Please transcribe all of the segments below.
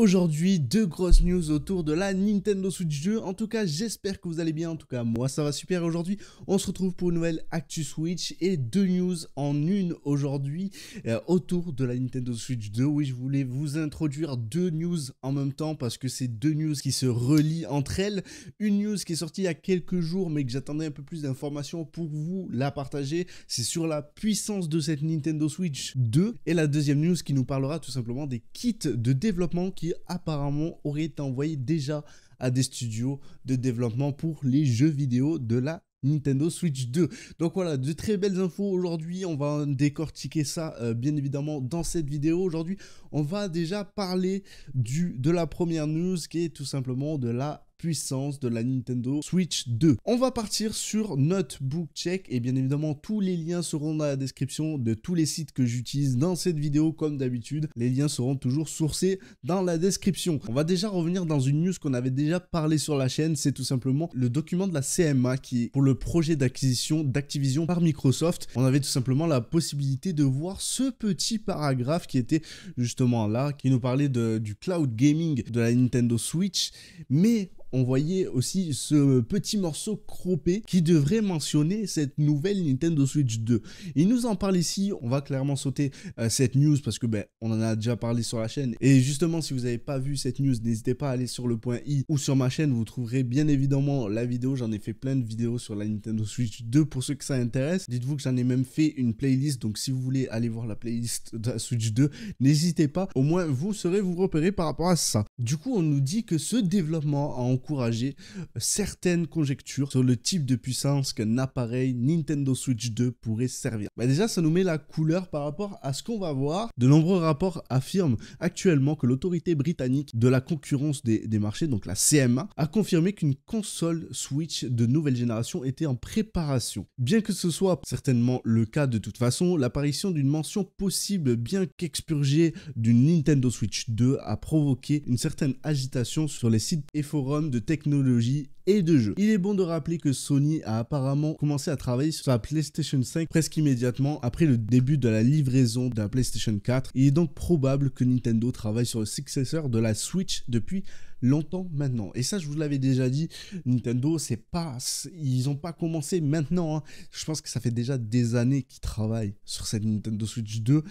Aujourd'hui, deux grosses news autour de la Nintendo Switch 2. En tout cas, j'espère que vous allez bien. En tout cas, moi, ça va super aujourd'hui. On se retrouve pour une nouvelle Actu Switch et deux news en une aujourd'hui euh, autour de la Nintendo Switch 2. Oui, je voulais vous introduire deux news en même temps parce que c'est deux news qui se relient entre elles. Une news qui est sortie il y a quelques jours, mais que j'attendais un peu plus d'informations pour vous la partager. C'est sur la puissance de cette Nintendo Switch 2. Et la deuxième news qui nous parlera tout simplement des kits de développement qui apparemment aurait été envoyé déjà à des studios de développement pour les jeux vidéo de la Nintendo Switch 2. Donc voilà, de très belles infos aujourd'hui. On va décortiquer ça euh, bien évidemment dans cette vidéo. Aujourd'hui, on va déjà parler du, de la première news qui est tout simplement de la puissance de la Nintendo Switch 2. On va partir sur Notebook Check et bien évidemment tous les liens seront dans la description de tous les sites que j'utilise dans cette vidéo comme d'habitude. Les liens seront toujours sourcés dans la description. On va déjà revenir dans une news qu'on avait déjà parlé sur la chaîne, c'est tout simplement le document de la CMA qui est pour le projet d'acquisition d'Activision par Microsoft. On avait tout simplement la possibilité de voir ce petit paragraphe qui était justement là, qui nous parlait du cloud gaming de la Nintendo Switch, mais on voyait aussi ce petit morceau croppé qui devrait mentionner cette nouvelle Nintendo Switch 2. Il nous en parle ici, on va clairement sauter euh, cette news parce que ben, on en a déjà parlé sur la chaîne. Et justement, si vous n'avez pas vu cette news, n'hésitez pas à aller sur le point i ou sur ma chaîne, vous trouverez bien évidemment la vidéo. J'en ai fait plein de vidéos sur la Nintendo Switch 2 pour ceux que ça intéresse. Dites-vous que j'en ai même fait une playlist, donc si vous voulez aller voir la playlist de la Switch 2, n'hésitez pas. Au moins, vous serez vous repérer par rapport à ça. Du coup, on nous dit que ce développement a encourager euh, certaines conjectures sur le type de puissance qu'un appareil Nintendo Switch 2 pourrait servir. Bah, déjà, ça nous met la couleur par rapport à ce qu'on va voir. De nombreux rapports affirment actuellement que l'autorité britannique de la concurrence des, des marchés, donc la CMA, a confirmé qu'une console Switch de nouvelle génération était en préparation. Bien que ce soit certainement le cas de toute façon, l'apparition d'une mention possible, bien qu'expurgée, d'une Nintendo Switch 2 a provoqué une certaine agitation sur les sites et forums de technologie et de jeux. Il est bon de rappeler que Sony a apparemment commencé à travailler sur sa PlayStation 5 presque immédiatement après le début de la livraison de la PlayStation 4. Il est donc probable que Nintendo travaille sur le successeur de la Switch depuis longtemps maintenant. Et ça, je vous l'avais déjà dit, Nintendo, c'est pas, ils n'ont pas commencé maintenant. Hein. Je pense que ça fait déjà des années qu'ils travaillent sur cette Nintendo Switch 2.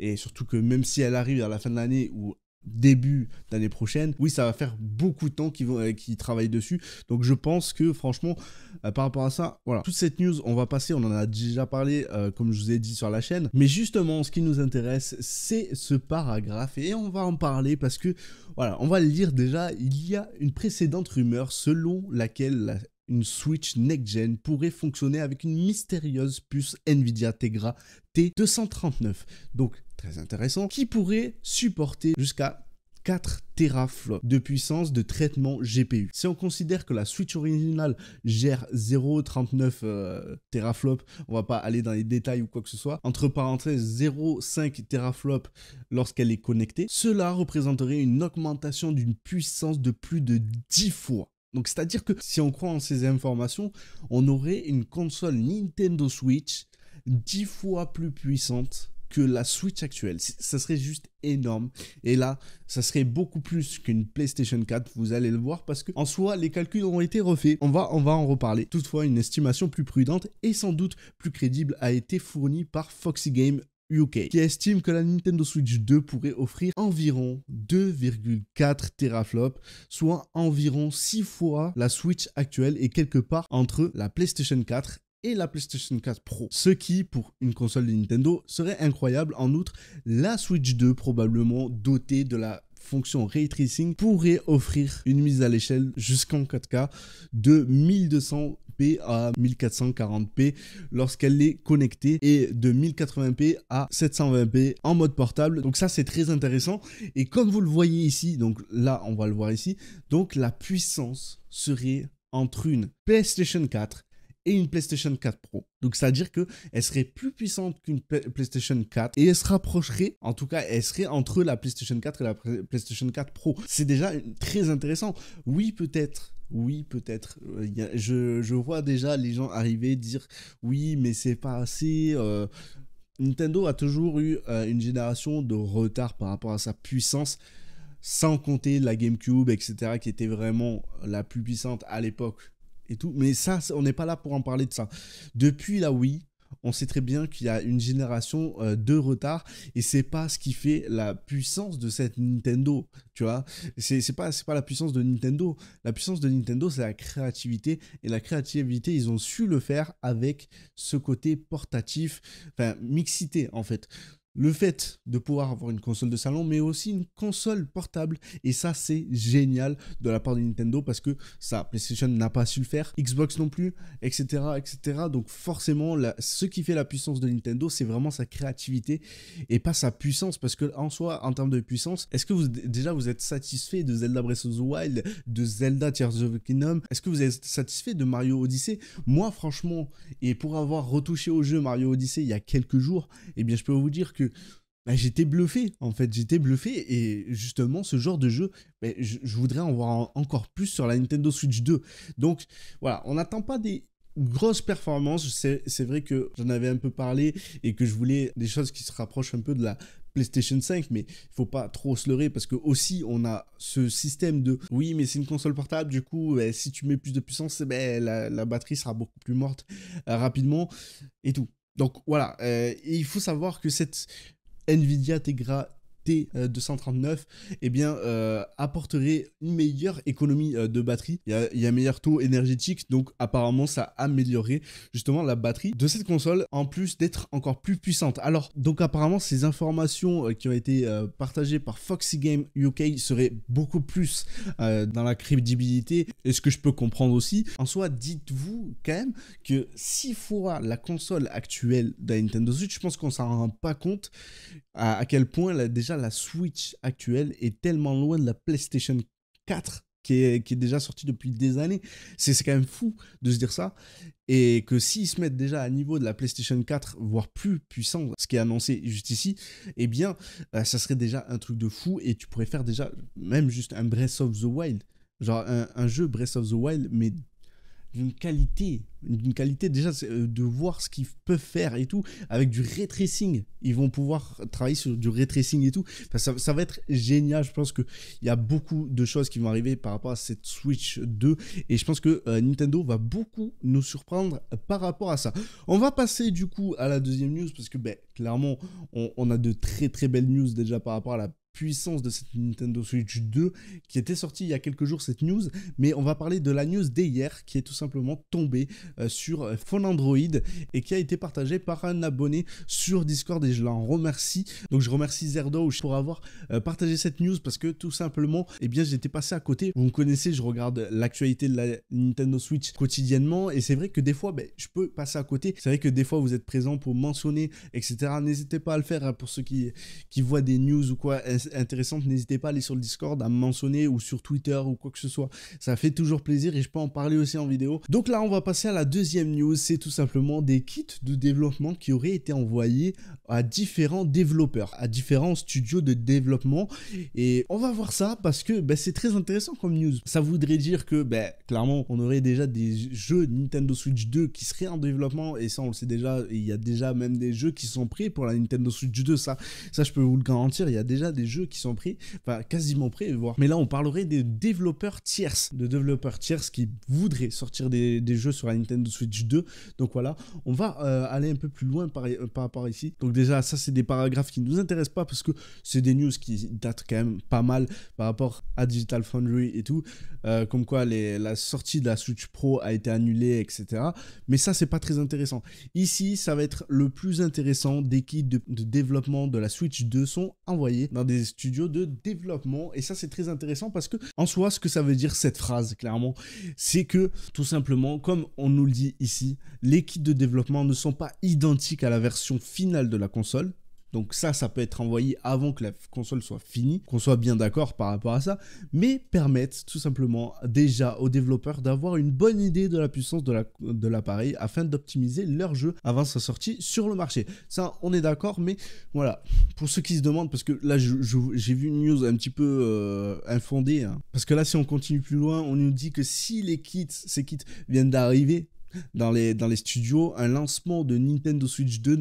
Et surtout que même si elle arrive à la fin de l'année ou début d'année prochaine. Oui, ça va faire beaucoup de temps qu'ils vont euh, qu'ils travaillent dessus. Donc je pense que franchement, euh, par rapport à ça, voilà, toute cette news, on va passer, on en a déjà parlé euh, comme je vous ai dit sur la chaîne, mais justement, ce qui nous intéresse, c'est ce paragraphe et on va en parler parce que voilà, on va le lire déjà, il y a une précédente rumeur selon laquelle une Switch next-gen pourrait fonctionner avec une mystérieuse puce Nvidia Tegra T239. Donc très intéressant, qui pourrait supporter jusqu'à 4 teraflops de puissance de traitement GPU. Si on considère que la Switch originale gère 0,39 euh, teraflops, on va pas aller dans les détails ou quoi que ce soit, entre parenthèses 0,5 teraflops lorsqu'elle est connectée, cela représenterait une augmentation d'une puissance de plus de 10 fois. Donc c'est-à-dire que si on croit en ces informations, on aurait une console Nintendo Switch 10 fois plus puissante que la Switch actuelle. Ça serait juste énorme. Et là, ça serait beaucoup plus qu'une PlayStation 4, vous allez le voir, parce que en soi, les calculs ont été refaits. On va, on va en reparler. Toutefois, une estimation plus prudente et sans doute plus crédible a été fournie par Foxy Game UK, qui estime que la Nintendo Switch 2 pourrait offrir environ 2,4 teraflops, soit environ 6 fois la Switch actuelle et quelque part entre la PlayStation 4 et la PlayStation 4 Pro. Ce qui, pour une console de Nintendo, serait incroyable. En outre, la Switch 2, probablement dotée de la fonction ray tracing, pourrait offrir une mise à l'échelle jusqu'en 4K de 1200 p à 1440p lorsqu'elle est connectée et de 1080p à 720p en mode portable. Donc ça c'est très intéressant et comme vous le voyez ici, donc là on va le voir ici, donc la puissance serait entre une PlayStation 4 et une PlayStation 4 Pro. Donc c'est-à-dire que elle serait plus puissante qu'une PlayStation 4 et elle se rapprocherait, en tout cas, elle serait entre la PlayStation 4 et la PlayStation 4 Pro. C'est déjà très intéressant. Oui, peut-être. Oui, peut-être. Euh, je, vois déjà les gens arriver dire oui, mais c'est pas assez. Euh, Nintendo a toujours eu euh, une génération de retard par rapport à sa puissance sans compter la GameCube, etc., qui était vraiment la plus puissante à l'époque et tout. Mais ça, on n'est pas là pour en parler de ça. Depuis la Wii, on sait très bien qu'il y a une génération euh, de retard et c'est pas ce qui fait la puissance de cette Nintendo, tu vois. C'est pas c'est pas la puissance de Nintendo. La puissance de Nintendo, c'est la créativité et la créativité, ils ont su le faire avec ce côté portatif, enfin mixité en fait le fait de pouvoir avoir une console de salon, mais aussi une console portable. Et ça, c'est génial de la part de Nintendo parce que ça, PlayStation n'a pas su le faire, Xbox non plus, etc. etc. Donc forcément, ce qui fait la puissance de Nintendo, c'est vraiment sa créativité et pas sa puissance. Parce que en soi, en termes de puissance, est-ce que vous déjà vous êtes satisfait de Zelda Breath of the Wild, de Zelda Tears of the Kingdom Est-ce que vous êtes satisfait de Mario Odyssey Moi, franchement, et pour avoir retouché au jeu Mario Odyssey il y a quelques jours, eh bien, je peux vous dire que bah, j'étais bluffé, en fait, j'étais bluffé. Et justement, ce genre de jeu, mais bah, je, voudrais en voir encore plus sur la Nintendo Switch 2. Donc voilà, on n'attend pas des grosses performances. C'est vrai que j'en avais un peu parlé et que je voulais des choses qui se rapprochent un peu de la PlayStation 5, mais il faut pas trop se leurrer parce que aussi on a ce système de oui, mais c'est une console portable, du coup, bah, si tu mets plus de puissance, la, batterie sera beaucoup plus morte euh, rapidement et tout. Donc voilà, euh, il faut savoir que cette Nvidia Tegra T239, euh, eh bien, euh, apporterait une meilleure économie euh, de batterie. Il y, a, un meilleur taux énergétique, donc apparemment, ça améliorerait justement la batterie de cette console, en plus d'être encore plus puissante. Alors, donc apparemment, ces informations qui ont été partagées par Foxy Game UK seraient beaucoup plus dans la crédibilité, et ce que je peux comprendre aussi. En soi, dites-vous quand même que six fois la console actuelle de Nintendo Switch, je pense qu'on s'en rend pas compte à, à quel point elle a déjà la Switch actuelle est tellement loin de la PlayStation 4 qui est, déjà sortie depuis des années. C'est quand même fou de se dire ça. Et que s'ils se mettent déjà à niveau de la PlayStation 4, voire plus puissant, ce qui est annoncé juste ici, eh bien, euh, ça serait déjà un truc de fou et tu pourrais faire déjà même juste un Breath of the Wild. Genre un jeu Breath of the Wild, mais d'une qualité, d'une qualité déjà euh, de voir ce qu'ils peuvent faire et tout, avec du ray Ils vont pouvoir travailler sur du ray et tout. ça, va être génial. Je pense qu'il y a beaucoup de choses qui vont arriver par rapport à cette Switch 2. Et je pense que euh, Nintendo va beaucoup nous surprendre par rapport à ça. On va passer du coup à la deuxième news parce que ben, clairement, on, on a de très très belles news déjà par rapport à la puissance de cette Nintendo Switch 2 qui était sortie il y a quelques jours cette news, mais on va parler de la news d'hier qui est tout simplement tombée euh, sur euh, Phone Android et qui a été partagée par un abonné sur Discord et je l'en remercie. Donc je remercie Zerdo pour avoir euh, partagé cette news parce que tout simplement, et eh bien j'étais passé à côté. Vous me connaissez, je regarde l'actualité de la Nintendo Switch quotidiennement et c'est vrai que des fois, ben, je peux passer à côté. C'est vrai que des fois vous êtes présent pour mentionner, etc. N'hésitez pas à le faire hein, pour ceux qui, qui voient des news ou quoi intéressante, n'hésitez pas à aller sur le Discord, à me mentionner ou sur Twitter ou quoi que ce soit. Ça fait toujours plaisir et je peux en parler aussi en vidéo. Donc là, on va passer à la deuxième news. C'est tout simplement des kits de développement qui auraient été envoyés à différents développeurs, à différents studios de développement. Et on va voir ça parce que ben, c'est très intéressant comme news. Ça voudrait dire que ben, clairement, on aurait déjà des jeux Nintendo Switch 2 qui seraient en développement. Et ça, on le sait déjà. Il y a déjà même des jeux qui sont prêts pour la Nintendo Switch 2. Ça, ça je peux vous le garantir. Il y a déjà des jeux jeux qui sont pris, enfin quasiment prêts, voire. Mais là, on parlerait des développeurs tierces, de développeurs tierces qui voudraient sortir des, jeux sur la Nintendo Switch 2. Donc voilà, on va euh, aller un peu plus loin euh, par, rapport ici. Donc déjà, ça, c'est des paragraphes qui ne nous intéressent pas parce que c'est des news qui datent quand même pas mal par rapport à Digital Foundry et tout. Euh, comme quoi les, la sortie de la Switch Pro a été annulée, etc. Mais ça, c'est pas très intéressant. Ici, ça va être le plus intéressant. Des kits de développement de la Switch 2 sont envoyés dans des studios de développement. Et ça, c'est très intéressant parce que, en soi, ce que ça veut dire cette phrase, clairement, c'est que, tout simplement, comme on nous le dit ici, les kits de développement ne sont pas identiques à la version finale de la console. Donc ça, ça peut être envoyé avant que la console soit finie, qu'on soit bien d'accord par rapport à ça, mais permettent tout simplement déjà aux développeurs d'avoir une bonne idée de la puissance de l'appareil afin d'optimiser leur jeu avant sa sortie sur le marché. Ça, on est d'accord, mais voilà. Pour ceux qui se demandent, parce que là, j'ai vu une news un petit peu euh, infondée, hein. parce que là, si on continue plus loin, on nous dit que si les kits, ces kits viennent d'arriver, dans les, dans les studios, un lancement de Nintendo Switch 2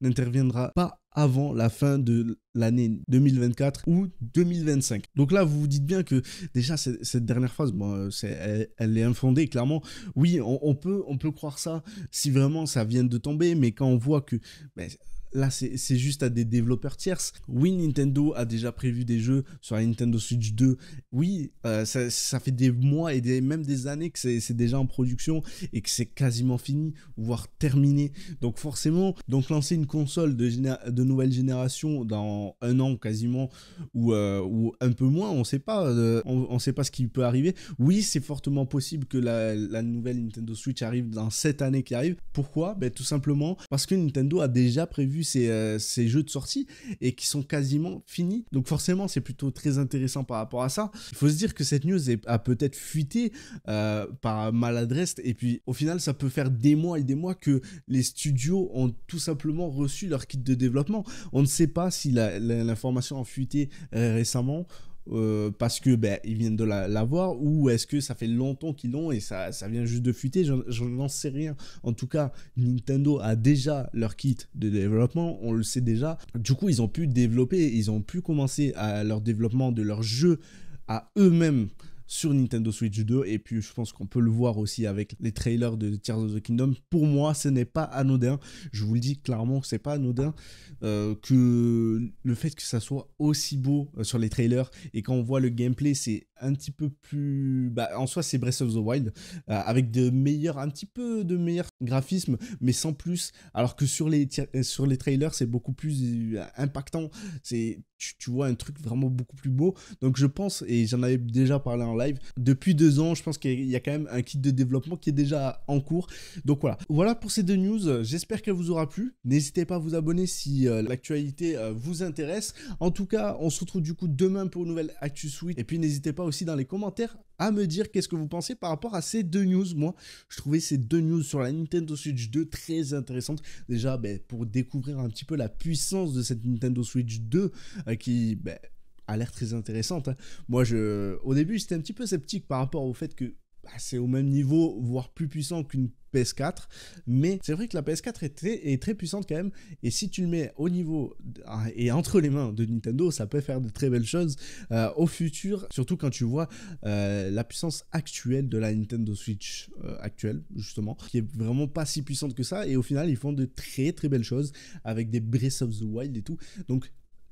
n'interviendra pas avant la fin de l'année 2024 ou 2025. Donc là, vous vous dites bien que déjà cette dernière phrase bon, euh, elle, est infondée, clairement. Oui, on, peut, on peut croire ça si vraiment ça vient de tomber, mais quand on voit que... Ben, Là, c'est juste à des développeurs tierces. Oui, Nintendo a déjà prévu des jeux sur la Nintendo Switch 2. Oui, euh, ça, fait des mois et des, même des années que c'est déjà en production et que c'est quasiment fini, voire terminé. Donc forcément, donc lancer une console de, de nouvelle génération dans un an quasiment ou, euh, ou un peu moins, on sait pas, euh, on, sait pas ce qui peut arriver. Oui, c'est fortement possible que la, la, nouvelle Nintendo Switch arrive dans cette année qui arrive. Pourquoi ben, Tout simplement parce que Nintendo a déjà prévu euh, ces, jeux de sortie et qui sont quasiment finis. Donc forcément, c'est plutôt très intéressant par rapport à ça. Il faut se dire que cette news a peut-être fuité euh, par maladresse et puis au final, ça peut faire des mois et des mois que les studios ont tout simplement reçu leur kit de développement. On ne sait pas si l'information a fuité euh, récemment. Euh, parce que ben, ils viennent de l'avoir ou est-ce que ça fait longtemps qu'ils l'ont et ça, ça vient juste de fuiter Je n'en sais rien. En tout cas, Nintendo a déjà leur kit de développement, on le sait déjà. Du coup, ils ont pu développer, ils ont pu commencer à leur développement de leur jeu à eux-mêmes sur Nintendo Switch 2 et puis je pense qu'on peut le voir aussi avec les trailers de Tears of the Kingdom. Pour moi, ce n'est pas anodin. Je vous le dis clairement, c'est pas anodin euh, que le fait que ça soit aussi beau euh, sur les trailers et quand on voit le gameplay, c'est un petit peu plus bah, en soi c'est Breath of the Wild euh, avec de meilleurs un petit peu de meilleurs graphismes mais sans plus alors que sur les euh, sur les trailers c'est beaucoup plus euh, impactant c'est tu, vois un truc vraiment beaucoup plus beau donc je pense et j'en avais déjà parlé en live depuis deux ans je pense qu'il y a quand même un kit de développement qui est déjà en cours donc voilà voilà pour ces deux news j'espère qu'elle vous aura plu n'hésitez pas à vous abonner si l'actualité vous intéresse en tout cas on se retrouve du coup demain pour une nouvelle Actu Suite et puis n'hésitez pas aussi dans les commentaires à me dire qu'est-ce que vous pensez par rapport à ces deux news. Moi, je trouvais ces deux news sur la Nintendo Switch 2 très intéressantes. Déjà, ben, pour découvrir un petit peu la puissance de cette Nintendo Switch 2 euh, qui... Ben, a l'air très intéressante. Hein. Moi, je, au début, j'étais un petit peu sceptique par rapport au fait que bah, c'est au même niveau, voire plus puissant qu'une PS4. Mais c'est vrai que la PS4 est très, puissante quand même. Et si tu le mets au niveau hein, et entre les mains de Nintendo, ça peut faire de très belles choses euh, au futur. Surtout quand tu vois euh, la puissance actuelle de la Nintendo Switch euh, actuelle, justement, qui est vraiment pas si puissante que ça. Et au final, ils font de très très belles choses avec des Breath of the Wild et tout. Donc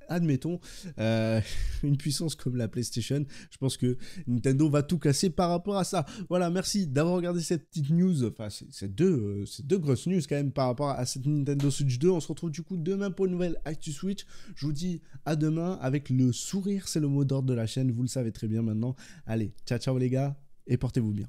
admettons, euh, une puissance comme la PlayStation, je pense que Nintendo va tout casser par rapport à ça. Voilà, merci d'avoir regardé cette petite news, enfin ces deux, euh, deux grosses news quand même par rapport à cette Nintendo Switch 2. On se retrouve du coup demain pour une nouvelle Actu Switch. Je vous dis à demain avec le sourire, c'est le mot d'ordre de la chaîne, vous le savez très bien maintenant. Allez, ciao ciao les gars et portez-vous bien.